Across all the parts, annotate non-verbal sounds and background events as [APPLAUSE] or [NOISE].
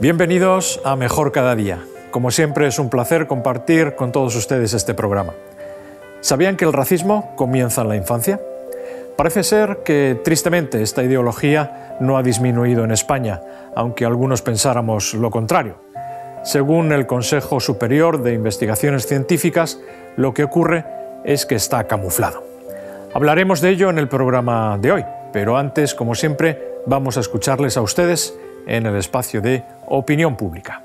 Bienvenidos a Mejor Cada Día. Como siempre es un placer compartir con todos ustedes este programa. ¿Sabían que el racismo comienza en la infancia? Parece ser que, tristemente, esta ideología no ha disminuido en España, aunque algunos pensáramos lo contrario. Según el Consejo Superior de Investigaciones Científicas, lo que ocurre es que está camuflado. Hablaremos de ello en el programa de hoy, pero antes, como siempre, vamos a escucharles a ustedes en el espacio de opinión pública.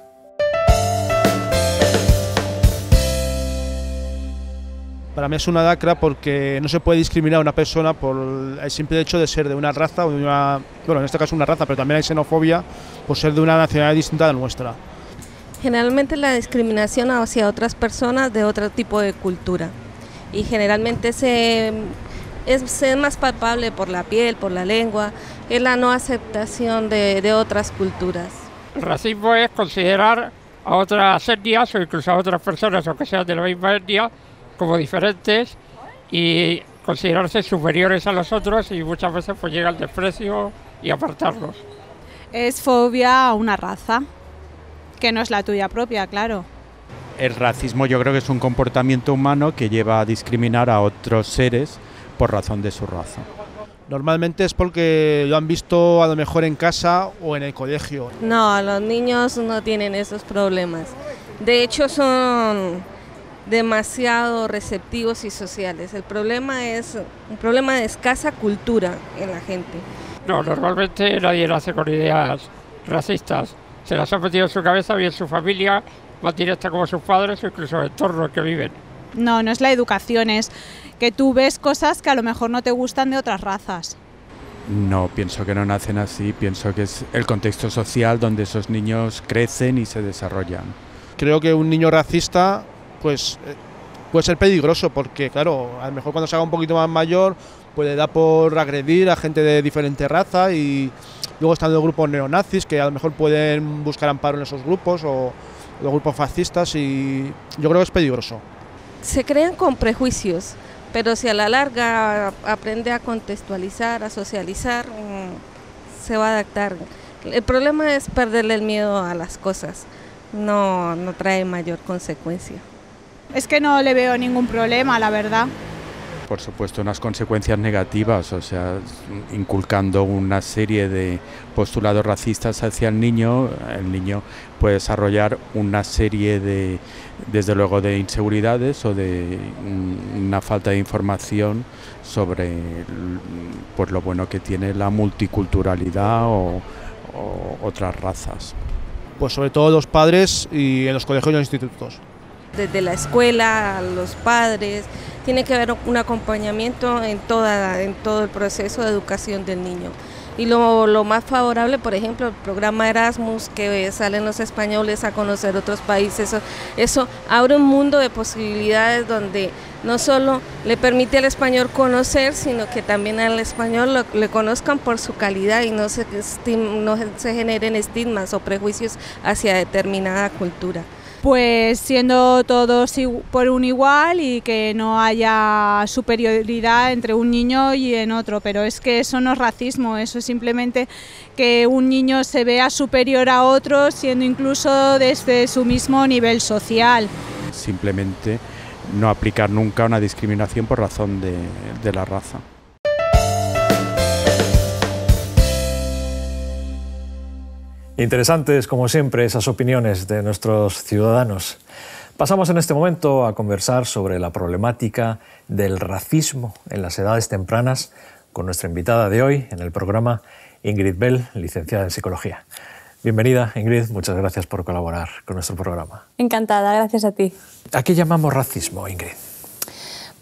Para mí es una dacra porque no se puede discriminar a una persona por el simple hecho de ser de una raza o de una. Bueno, en este caso una raza, pero también hay xenofobia por ser de una nacionalidad distinta a la nuestra. Generalmente la discriminación hacia otras personas de otro tipo de cultura. Y generalmente se es, ser más palpable por la piel, por la lengua, es la no aceptación de, otras culturas. Racismo es considerar a otras etnias o incluso a otras personas, aunque sean de la misma etnia, como diferentes y considerarse superiores a los otros y muchas veces pues llega al desprecio y apartarlos. Es fobia a una raza, que no es la tuya propia, claro. El racismo yo creo que es un comportamiento humano que lleva a discriminar a otros seres por razón de su raza. Normalmente es porque lo han visto a lo mejor en casa o en el colegio. No, los niños no tienen esos problemas. De hecho son demasiado receptivos y sociales. El problema es un problema de escasa cultura en la gente. No, normalmente nadie nace con ideas racistas. Se las ha metido en su cabeza, bien su familia, más directa como sus padres o incluso el entorno que viven. No, no es la educación, es que tú ves cosas que a lo mejor no te gustan de otras razas. No, pienso que no nacen así, pienso que es el contexto social donde esos niños crecen y se desarrollan. Creo que un niño racista pues eh, puede ser peligroso porque, claro, a lo mejor cuando se haga un poquito más mayor, puede le da por agredir a gente de diferente raza y luego están los grupos neonazis que a lo mejor pueden buscar amparo en esos grupos o los grupos fascistas y yo creo que es peligroso. Se crean con prejuicios, pero si a la larga aprende a contextualizar, a socializar, mm, se va a adaptar. El problema es perderle el miedo a las cosas, no, no trae mayor consecuencia. Es que no le veo ningún problema, la verdad. Por supuesto, unas consecuencias negativas, o sea, inculcando una serie de postulados racistas hacia el niño, el niño puede desarrollar una serie de, desde luego, de inseguridades o de una falta de información sobre por pues, lo bueno que tiene la multiculturalidad o, o otras razas. Pues sobre todo los padres y en los colegios y los institutos desde la escuela, a los padres, tiene que haber un acompañamiento en, en todo el proceso de educación del niño. Y lo, más favorable, por ejemplo, el programa Erasmus, que salen los españoles a conocer otros países, eso, abre un mundo de posibilidades donde no solo le permite al español conocer, sino que también al español le conozcan por su calidad y no se, no se generen estigmas o prejuicios hacia determinada cultura pues siendo todos por un igual y que no haya superioridad entre un niño y en otro. Pero es que eso no es racismo, eso es simplemente que un niño se vea superior a otro, siendo incluso desde su mismo nivel social. Simplemente no aplicar nunca una discriminación por razón de, de la raza. Interesantes, como siempre, esas opiniones de nuestros ciudadanos. Pasamos en este momento a conversar sobre la problemática del racismo en las edades tempranas con nuestra invitada de hoy en el programa, Ingrid Bell, licenciada en Psicología. Bienvenida, Ingrid, muchas gracias por colaborar con nuestro programa. Encantada, gracias a ti. ¿A qué llamamos racismo, Ingrid?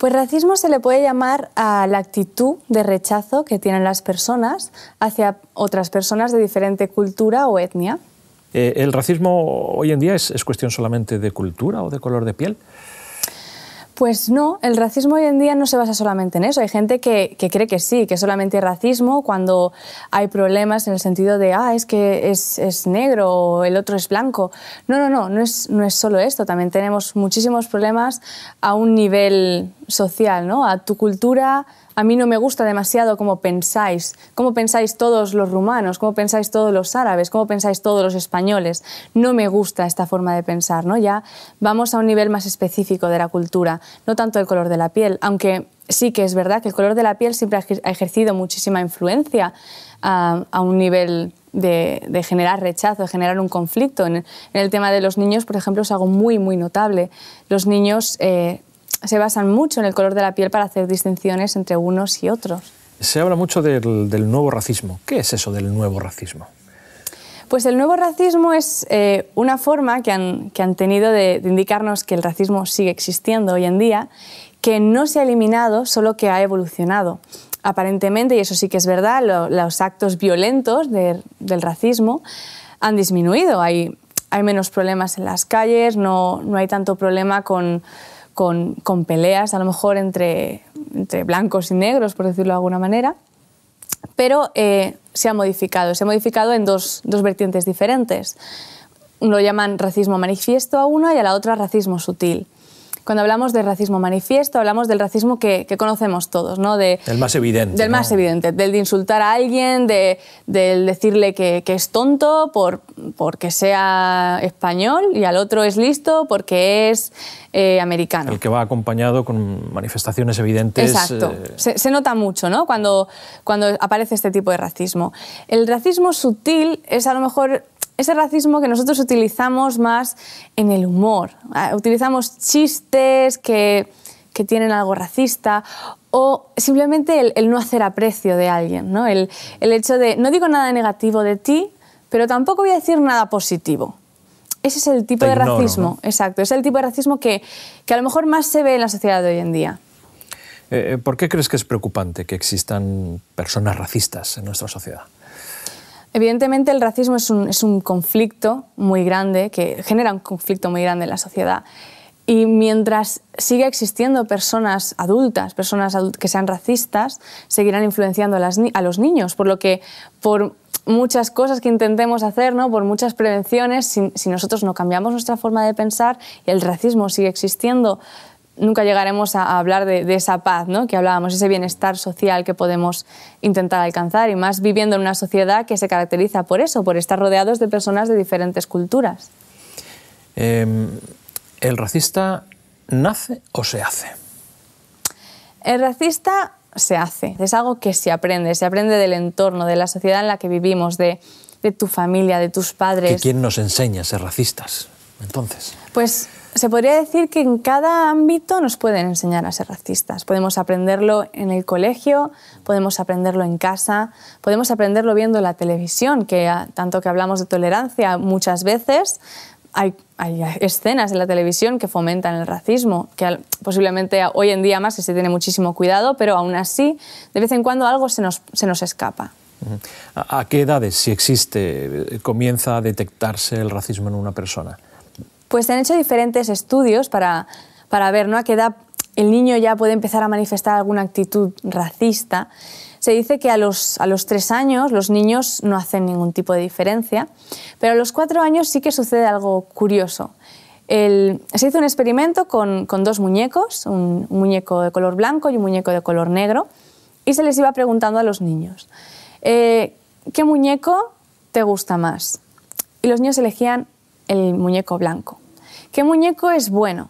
Pues racismo se le puede llamar a la actitud de rechazo que tienen las personas hacia otras personas de diferente cultura o etnia. Eh, ¿El racismo hoy en día es cuestión solamente de cultura o de color de piel? Pues no, el racismo hoy en día no se basa solamente en eso. Hay gente que, cree que sí, que solamente hay racismo cuando hay problemas en el sentido de, ah, es que es, negro o el otro es blanco. No, no, no, no es, no es solo esto. También tenemos muchísimos problemas a un nivel social, ¿no? A tu cultura, a mí no me gusta demasiado cómo pensáis, cómo pensáis todos los rumanos, cómo pensáis todos los árabes, cómo pensáis todos los españoles. No me gusta esta forma de pensar, ¿no? Ya vamos a un nivel más específico de la cultura, no tanto el color de la piel, aunque sí que es verdad que el color de la piel siempre ha ejercido muchísima influencia ah, a, un nivel de, generar rechazo, de generar un conflicto. En, el tema de los niños, por ejemplo, es algo muy, muy notable. Los niños eh, se basan mucho en el color de la piel para hacer distinciones entre unos y otros. Se habla mucho del, nuevo racismo. ¿Qué es eso del nuevo racismo? Pues el nuevo racismo es eh, una forma que han, tenido de, indicarnos que el racismo sigue existiendo hoy en día, que no se ha eliminado, solo que ha evolucionado aparentemente, y eso sí que es verdad, los actos violentos del racismo han disminuido. Hay, menos problemas en las calles, no hay tanto problema con, con, peleas a lo mejor entre, blancos y negros, por decirlo de alguna manera, pero eh, se ha modificado, se ha modificado en dos, dos vertientes diferentes. Lo llaman racismo manifiesto a una y a la otra racismo sutil. Cuando hablamos de racismo manifiesto, hablamos del racismo que, conocemos todos, ¿no? del más evidente. Del más evidente, del de insultar a alguien, del decirle que, es tonto por, porque sea español y al otro es listo porque es eh, americano. El que va acompañado con manifestaciones evidentes. Exacto. Eh, se, nota mucho, ¿no? Cuando, cuando aparece este tipo de racismo. El racismo sutil es a lo mejor ese racismo que nosotros utilizamos más en el humor. Ah, utilizamos chistes que, tienen algo racista o simplemente el, no hacer aprecio de alguien, ¿no? El, hecho de no digo nada negativo de ti, pero tampoco voy a decir nada positivo. Ese es el tipo de racismo, exacto, es el tipo de racismo que, a lo mejor más se ve en la sociedad de hoy en día. Eh, eh, ¿Por qué crees que es preocupante que existan personas racistas en nuestra sociedad? Evidentemente el racismo es un, conflicto muy grande, que genera un conflicto muy grande en la sociedad. Y mientras siga existiendo personas adultas, personas que sean racistas, seguirán influenciando a, los niños, por lo que por muchas cosas que intentemos hacer, ¿no? por muchas prevenciones, si, si nosotros no cambiamos nuestra forma de pensar y el racismo sigue existiendo, nunca llegaremos a hablar de, esa paz ¿no? que hablábamos, ese bienestar social que podemos intentar alcanzar, y más viviendo en una sociedad que se caracteriza por eso, por estar rodeados de personas de diferentes culturas. Em, ¿El racista nace o se hace? El racista se hace, es algo que se aprende, se aprende del entorno, de la sociedad en la que vivimos, de, tu familia, de tus padres. ¿Y quién nos enseña a ser racistas? Entonces. Pues se podría decir que en cada ámbito nos pueden enseñar a ser racistas. Podemos aprenderlo en el colegio, podemos aprenderlo en casa, podemos aprenderlo viendo la televisión, que tanto que hablamos de tolerancia muchas veces, hay, escenas en la televisión que fomentan el racismo, que posiblemente hoy en día más se tiene muchísimo cuidado, pero aún así de vez en cuando algo se nos, se nos escapa. ¿A qué edades, si existe, comienza a detectarse el racismo en una persona? Pues se han hecho diferentes estudios para, ver ¿no? a qué edad el niño ya puede empezar a manifestar alguna actitud racista. Se dice que a los, a los tres años los niños no hacen ningún tipo de diferencia, pero a los cuatro años sí que sucede algo curioso. se hizo un experimento con, dos muñecos, un, muñeco de color blanco y un muñeco de color negro, y se les iba preguntando a los niños, eh, ¿qué muñeco te gusta más? Y los niños elegían el muñeco blanco. ¿Qué muñeco es bueno?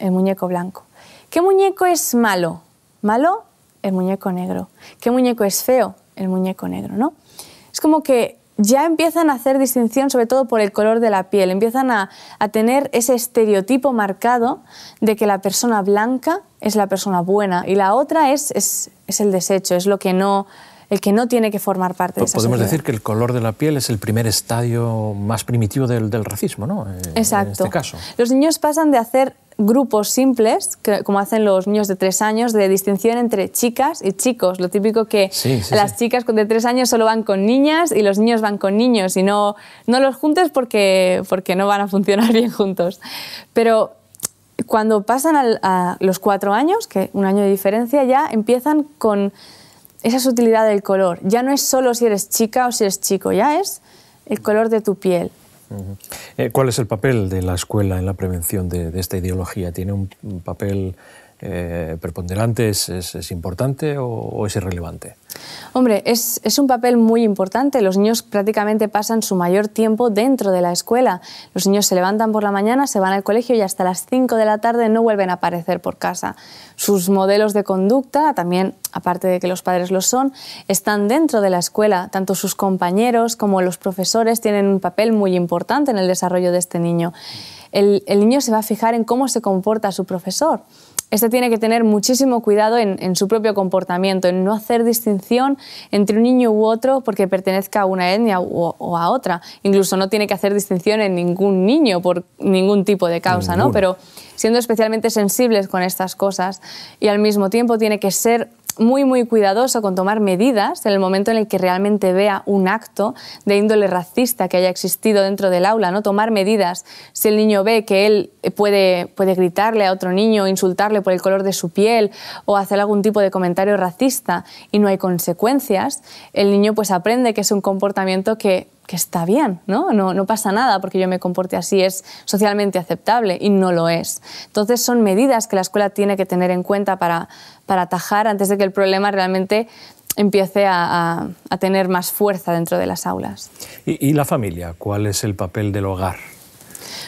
El muñeco blanco. ¿Qué muñeco es malo? Malo, el muñeco negro. ¿Qué muñeco es feo? El muñeco negro, ¿no? Es como que ya empiezan a hacer distinción, sobre todo por el color de la piel, empiezan a, tener ese estereotipo marcado de que la persona blanca es la persona buena y la otra es, es, es el desecho, es lo que no, el que no tiene que formar parte de esa Podemos decir que el color de la piel es el primer estadio más primitivo del, racismo, ¿no? Eh, Exacto. En este caso. Los niños pasan de hacer grupos simples, como hacen los niños de tres años, de distinción entre chicas y chicos. Lo típico que las chicas de tres años solo van con niñas y los niños van con niños y no, no los juntes porque, porque no van a funcionar [LAUGHS] bien juntos. Pero cuando pasan a los cuatro años, que un año de diferencia, ya empiezan con esa sutilidad del color. Ya no es solo si eres chica o si eres chico, ya es el color de tu piel. Eh, ¿Cuál es el papel de la escuela en la prevención de, de esta ideología? ¿Tiene un papel eh, preponderante es, importante o, es irrelevante? Hombre, es, un papel muy importante. Los niños prácticamente pasan su mayor tiempo dentro de la escuela. Los niños se levantan por la mañana, se van al colegio y hasta las 5 de la tarde no vuelven a aparecer por casa. Sus modelos de conducta, también aparte de que los padres lo son, están dentro de la escuela. Tanto sus compañeros como los profesores tienen un papel muy importante en el desarrollo de este niño. el niño se va a fijar en cómo se comporta su profesor este tiene que tener muchísimo cuidado en, su propio comportamiento, en no hacer distinción entre un niño u otro porque pertenezca a una etnia o, a otra. Incluso no tiene que hacer distinción en ningún niño por ningún tipo de causa, ¿no? Pero siendo especialmente sensibles con estas cosas y al mismo tiempo tiene que ser muy, muy cuidadoso con tomar medidas en el momento en el que realmente vea un acto de índole racista que haya existido dentro del aula, ¿no? Tomar medidas. Si el niño ve que él eh, puede, puede gritarle a otro niño, insultarle por el color de su piel o hacer algún tipo de comentario racista y no hay consecuencias, el niño pues aprende que es un comportamiento que que está bien, ¿no? ¿no? pasa nada porque yo me comporte así, es socialmente aceptable y no lo es. Entonces son medidas que la escuela tiene que tener en cuenta para, atajar antes de que el problema realmente empiece a, tener más fuerza dentro de las aulas. ¿Y, ¿Y la familia? ¿Cuál es el papel del hogar?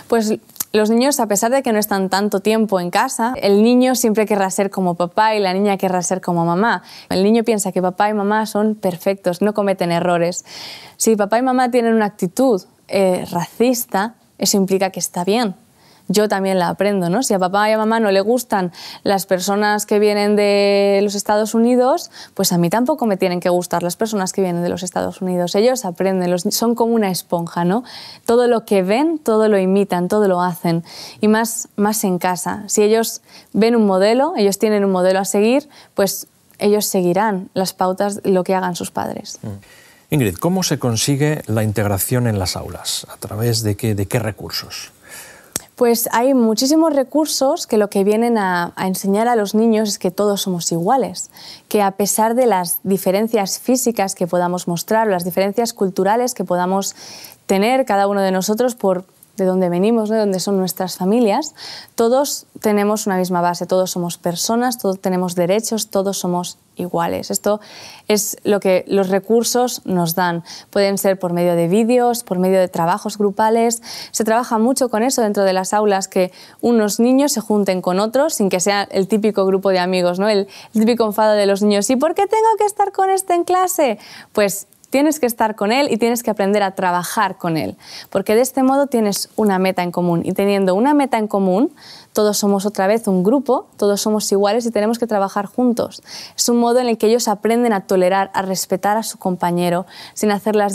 Pues los niños, a pesar de que no están tanto tiempo en casa, el niño siempre querrá ser como papá y la niña querrá ser como mamá. El niño piensa que papá y mamá son perfectos, no cometen errores. Si papá y mamá tienen una actitud eh, racista, eso implica que está bien, yo también la aprendo. ¿no? Si a papá y a mamá no le gustan las personas que vienen de los Estados Unidos, pues a mí tampoco me tienen que gustar las personas que vienen de los Estados Unidos. Ellos aprenden, son como una esponja. ¿no? Todo lo que ven, todo lo imitan, todo lo hacen. Y más, más en casa. Si ellos ven un modelo, ellos tienen un modelo a seguir, pues ellos seguirán las pautas, lo que hagan sus padres. Mm. Ingrid, ¿cómo se consigue la integración en las aulas? ¿A través de de qué recursos? Pues hay muchísimos recursos que lo que vienen a, enseñar a los niños es que todos somos iguales, que a pesar de las diferencias físicas que podamos mostrar, las diferencias culturales que podamos tener cada uno de nosotros por de dónde venimos, de dónde son nuestras familias, todos tenemos una misma base, todos somos personas, todos tenemos derechos, todos somos iguales. Esto es lo que los recursos nos dan. Pueden ser por medio de vídeos, por medio de trabajos grupales. Se trabaja mucho con eso dentro de las aulas, que unos niños se junten con otros sin que sea el típico grupo de amigos, ¿no? el, el típico enfado de los niños. ¿Y por qué tengo que estar con este en clase? Pues tienes que estar con él y tienes que aprender a trabajar con él, porque de este modo tienes una meta en común y teniendo una meta en común todos somos otra vez un grupo, todos somos iguales y tenemos que trabajar juntos. Es un modo en el que ellos aprenden a tolerar, a respetar a su compañero, sin hacer las,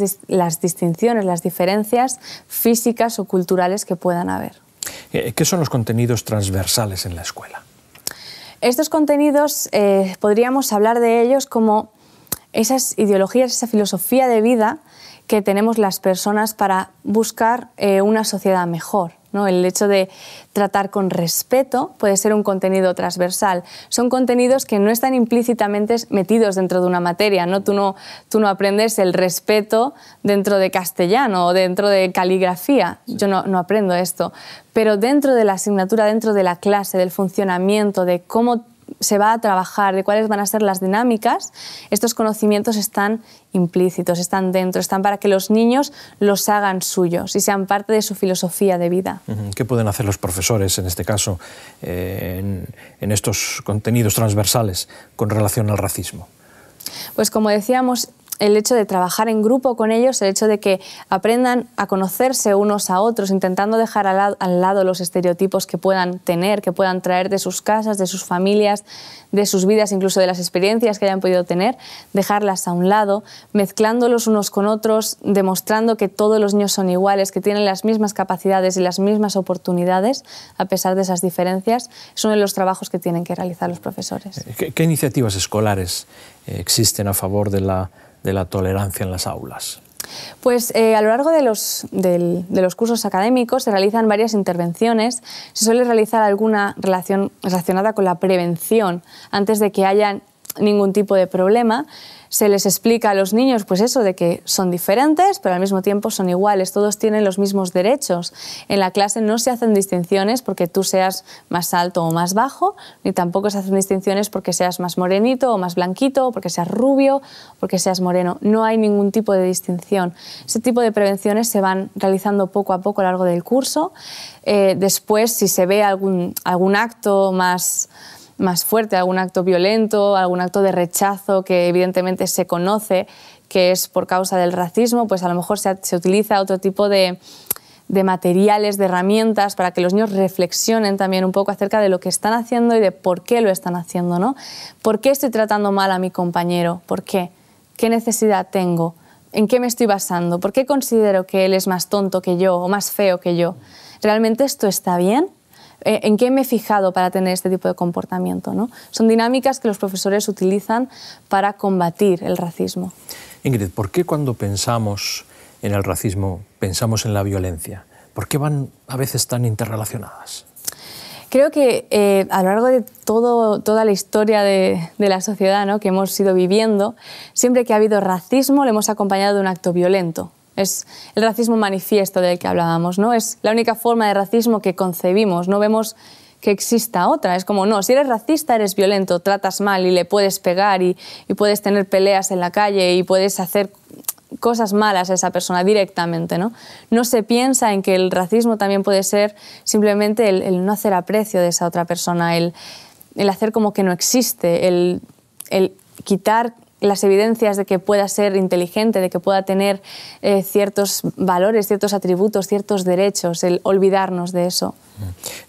distinciones, las diferencias físicas o culturales que puedan haber. Eh, ¿Qué son los contenidos transversales en la escuela? Estos contenidos eh, podríamos hablar de ellos como esas ideologías, esa filosofía de vida que tenemos las personas para buscar eh, una sociedad mejor el hecho de tratar con respeto puede ser un contenido transversal. Son contenidos que no están implícitamente metidos dentro de una materia. ¿no? Tú, no, tú no aprendes el respeto dentro de castellano o dentro de caligrafía. Yo no, no aprendo esto. Pero dentro de la asignatura, dentro de la clase, del funcionamiento, de cómo se va a trabajar, de cuáles van a ser las dinámicas, estos conocimientos están implícitos, están dentro, están para que los niños los hagan suyos y sean parte de su filosofía de vida. ¿Qué pueden hacer los profesores en este caso, eh, en, en estos contenidos transversales con relación al racismo? Pues como decíamos, el hecho de trabajar en grupo con ellos, el hecho de que aprendan a conocerse unos a otros, intentando dejar al lado, los estereotipos que puedan tener, que puedan traer de sus casas, de sus familias, de sus vidas, incluso de las experiencias que hayan podido tener, dejarlas a un lado, mezclándolos unos con otros, demostrando que todos los niños son iguales, que tienen las mismas capacidades y las mismas oportunidades, a pesar de esas diferencias, es uno de los trabajos que tienen que realizar los profesores. Eh, ¿Qué, qué iniciativas escolares eh, existen a favor de la de la tolerancia en las aulas? Pues eh, a lo largo de los, de los, cursos académicos se realizan varias intervenciones. Se suele realizar alguna relación, relacionada con la prevención antes de que hayan ningún tipo de problema. Se les explica a los niños, pues eso, de que son diferentes, pero al mismo tiempo son iguales, todos tienen los mismos derechos. En la clase no se hacen distinciones porque tú seas más alto o más bajo, ni tampoco se hacen distinciones porque seas más morenito o más blanquito, porque seas rubio, porque seas moreno. No hay ningún tipo de distinción. Ese tipo de prevenciones se van realizando poco a poco a lo largo del curso. Eh, después, si se ve algún, algún acto más más fuerte, algún acto violento, algún acto de rechazo que evidentemente se conoce que es por causa del racismo, pues a lo mejor se, utiliza otro tipo de, de materiales, de herramientas, para que los niños reflexionen también un poco acerca de lo que están haciendo y de por qué lo están haciendo, ¿no? ¿Por qué estoy tratando mal a mi compañero? ¿Por qué? ¿Qué necesidad tengo? ¿En qué me estoy basando? ¿Por qué considero que él es más tonto que yo o más feo que yo? ¿Realmente esto está bien? Eh, en qué me he fijado para tener este tipo de comportamiento. ¿no? Son dinámicas que los profesores utilizan para combatir el racismo. Ingrid, ¿por qué cuando pensamos en el racismo pensamos en la violencia? ¿Por qué van a veces tan interrelacionadas? Creo que eh, a lo largo de toda la historia de, la sociedad que hemos ido viviendo, siempre que ha habido racismo le hemos acompañado de un acto violento. Es el racismo manifiesto del que hablábamos, ¿no? Es la única forma de racismo que concebimos, no vemos que exista otra. Es como, no, si eres racista eres violento, tratas mal y le puedes pegar y, puedes tener peleas en la calle y puedes hacer cosas malas a esa persona directamente, ¿no? No se piensa en que el racismo también puede ser simplemente el, no hacer aprecio de esa otra persona, el, el hacer como que no existe, el, el quitar las evidencias de que pueda ser inteligente, de que pueda tener eh, ciertos valores, ciertos atributos, ciertos derechos, el olvidarnos de eso.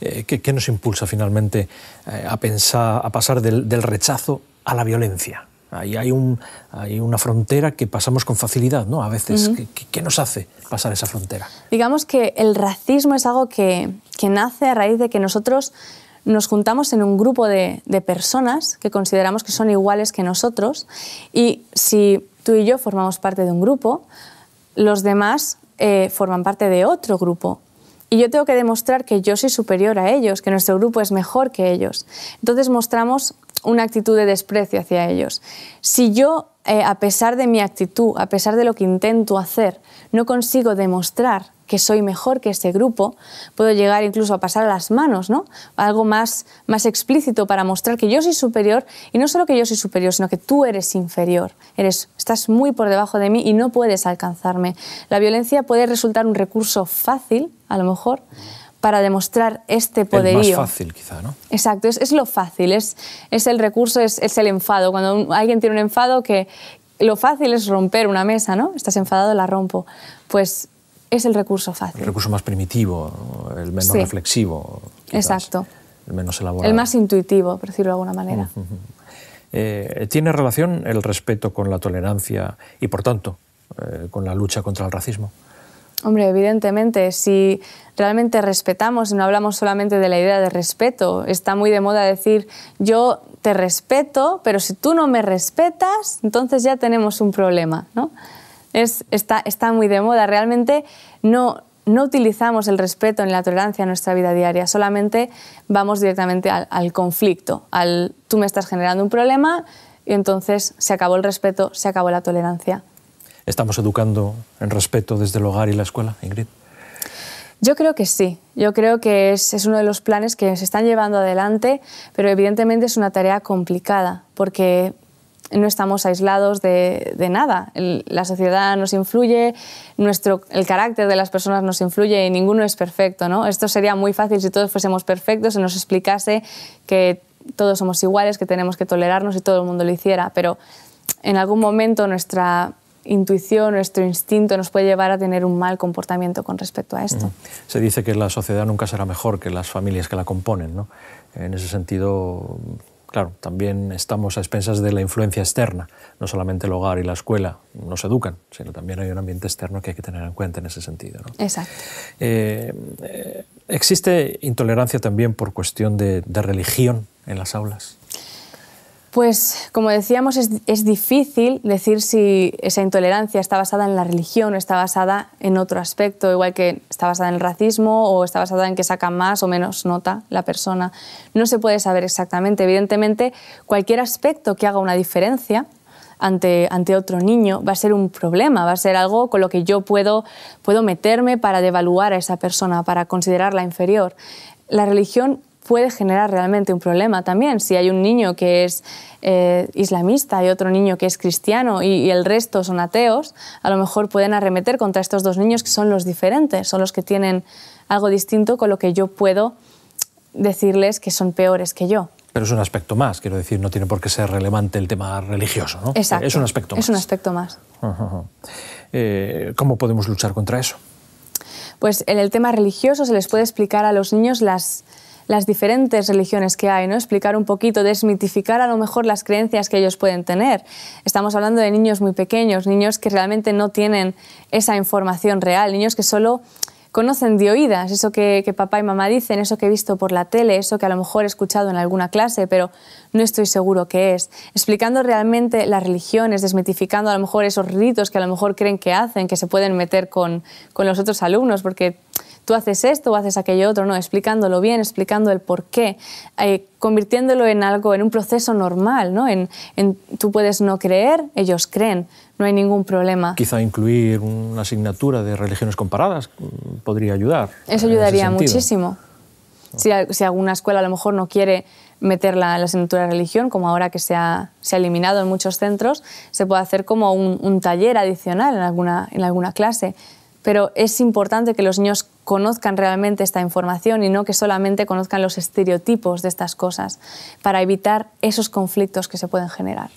Eh, ¿Qué, nos impulsa finalmente eh, a, pensar, a pasar del, rechazo a la violencia? Ahí hay, un, una frontera que pasamos con facilidad, ¿no? A veces, ¿qué, nos hace pasar esa frontera? Digamos que el racismo es algo que, que nace a raíz de que nosotros nos juntamos en un grupo de, personas que consideramos que son iguales que nosotros y si tú y yo formamos parte de un grupo, los demás eh, forman parte de otro grupo. Y yo tengo que demostrar que yo soy superior a ellos, que nuestro grupo es mejor que ellos. Entonces mostramos una actitud de desprecio hacia ellos. Si yo, eh, a pesar de mi actitud, a pesar de lo que intento hacer, no consigo demostrar que soy mejor que ese grupo, puedo llegar incluso a pasar las manos, ¿no? Algo más, más explícito para mostrar que yo soy superior y no solo que yo soy superior, sino que tú eres inferior, eres, estás muy por debajo de mí y no puedes alcanzarme. La violencia puede resultar un recurso fácil, a lo mejor, para demostrar este poderío. Es más fácil, quizá, ¿no? Exacto, es, lo fácil, es, es el recurso, es, el enfado. Cuando alguien tiene un enfado, que lo fácil es romper una mesa, ¿no? Estás enfadado, la rompo. Pues es el recurso fácil. El recurso más primitivo, el menos reflexivo. Exacto. El menos elaborado. El más intuitivo, por decirlo de alguna manera. Eh, ¿Tiene relación el respeto con la tolerancia y, por tanto, eh, con la lucha contra el racismo? Hombre, evidentemente, si realmente respetamos, no hablamos solamente de la idea de respeto, está muy de moda decir yo te respeto, pero si tú no me respetas, entonces ya tenemos un problema, ¿no? está, está muy de moda, realmente no, no utilizamos el respeto ni la tolerancia en nuestra vida diaria, solamente vamos directamente al, al, conflicto, al tú me estás generando un problema y entonces se acabó el respeto, se acabó la tolerancia estamos educando en respeto desde el hogar y la escuela, Ingrid? Yo creo que sí. Yo creo que es, es, uno de los planes que se están llevando adelante, pero evidentemente es una tarea complicada porque no estamos aislados de, de nada. la sociedad nos influye, nuestro, el carácter de las personas nos influye y ninguno es perfecto. ¿no? Esto sería muy fácil si todos fuésemos perfectos, se nos explicase que todos somos iguales, que tenemos que tolerarnos y todo el mundo lo hiciera, pero en algún momento nuestra intuición, nuestro instinto nos puede llevar a tener un mal comportamiento con respecto a esto. Se dice que la sociedad nunca será mejor que las familias que la componen. ¿no? En ese sentido, claro, también estamos a expensas de la influencia externa. No solamente el hogar y la escuela nos educan, sino también hay un ambiente externo que hay que tener en cuenta en ese sentido. Exacto. Eh, eh, ¿Existe intolerancia también por cuestión de religión en las aulas? Pues como decíamos, es, difícil decir si esa intolerancia está basada en la religión o está basada en otro aspecto, igual que está basada en el racismo o está basada en que saca más o menos nota la persona. No se puede saber exactamente. Evidentemente, cualquier aspecto que haga una diferencia ante, ante otro niño va a ser un problema, va a ser algo con lo que yo puedo, puedo meterme para devaluar a esa persona, para considerarla inferior. La religión puede generar realmente un problema también. Si hay un niño que es eh, islamista y otro niño que es cristiano y, el resto son ateos, a lo mejor pueden arremeter contra estos dos niños que son los diferentes, son los que tienen algo distinto con lo que yo puedo decirles que son peores que yo. Pero es un aspecto más, quiero decir, no tiene por qué ser relevante el tema religioso, ¿no? Exacto. Es un aspecto más. Es un aspecto más. Eh, ¿Cómo podemos luchar contra eso? Pues en el tema religioso se les puede explicar a los niños las, las diferentes religiones que hay, ¿no? explicar un poquito, desmitificar a lo mejor las creencias que ellos pueden tener. Estamos hablando de niños muy pequeños, niños que realmente no tienen esa información real, niños que solo conocen de oídas, eso que, que papá y mamá dicen, eso que he visto por la tele, eso que a lo mejor he escuchado en alguna clase, pero no estoy seguro que es, explicando realmente las religiones, desmitificando a lo mejor esos ritos que a lo mejor creen que hacen, que se pueden meter con, los otros alumnos, porque tú haces esto o haces aquello otro, no, explicándolo bien, explicando el por qué, eh, convirtiéndolo en algo, en un proceso normal, ¿no? En, tú puedes no creer, ellos creen, no hay ningún problema. Quizá incluir una asignatura de religiones comparadas podría ayudar. Eso ayudaría muchísimo. Si, si, alguna escuela a lo mejor no quiere meterla en la asignatura de religión, como ahora que se ha, eliminado en muchos centros, se puede hacer como un, taller adicional en alguna, en alguna clase pero es importante que los niños conozcan realmente esta información y no que solamente conozcan los estereotipos de estas cosas para evitar esos conflictos que se pueden generar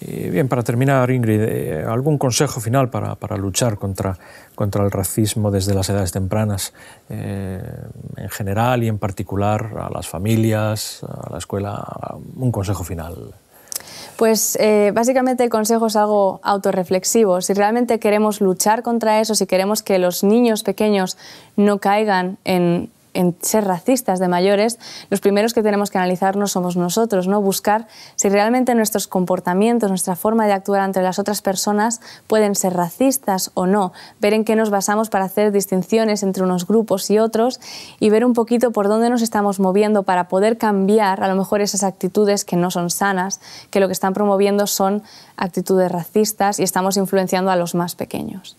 bien, para terminar, Ingrid, eh, ¿algún consejo final para, luchar contra, el racismo desde las edades tempranas, eh, en general y en particular a las familias, a la escuela? Un consejo final. Pues eh, básicamente el consejo es algo autorreflexivo. Si realmente queremos luchar contra eso, si queremos que los niños pequeños no caigan en en ser racistas de mayores, los primeros que tenemos que analizarnos somos nosotros, ¿no? Buscar si realmente nuestros comportamientos, nuestra forma de actuar ante las otras personas pueden ser racistas o no, ver en qué nos basamos para hacer distinciones entre unos grupos y otros y ver un poquito por dónde nos estamos moviendo para poder cambiar a lo mejor esas actitudes que no son sanas, que lo que están promoviendo son actitudes racistas y estamos influenciando a los más pequeños.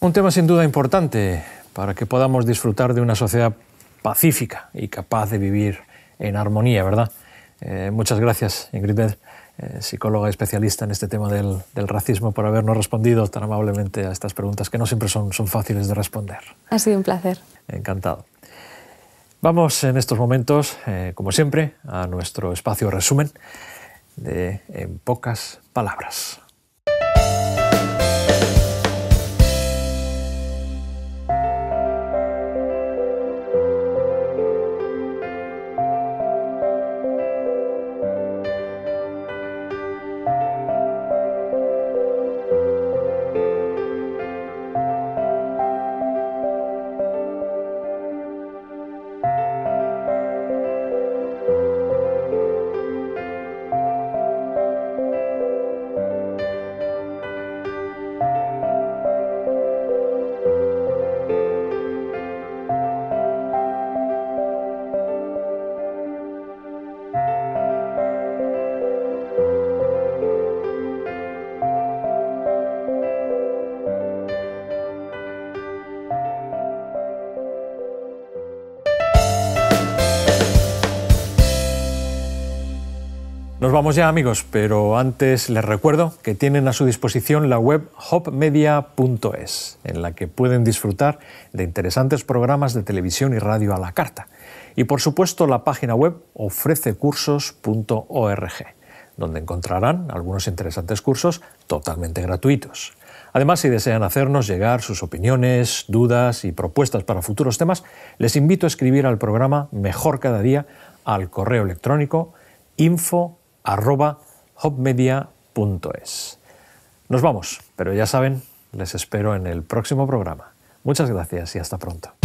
Un tema sin duda importante, para que podamos disfrutar de una sociedad pacífica y capaz de vivir en armonía, ¿verdad? Eh, muchas gracias, Ingrid, eh, psicóloga especialista en este tema del, racismo, por habernos respondido tan amablemente a estas preguntas que no siempre son, fáciles de responder. Ha sido un placer. Encantado. Vamos en estos momentos, eh, como siempre, a nuestro espacio resumen de En pocas palabras. Nos vamos ya amigos, pero antes les recuerdo que tienen a su disposición la web hopmedia.es, en la que pueden disfrutar de interesantes programas de televisión y radio a la carta. Y por supuesto la página web ofrececursos.org, donde encontrarán algunos interesantes cursos totalmente gratuitos. Además, si desean hacernos llegar sus opiniones, dudas y propuestas para futuros temas, les invito a escribir al programa Mejor cada día al correo electrónico info arroba hopmedia.es. Nos vamos, pero ya saben, les espero en el próximo programa. Muchas gracias y hasta pronto.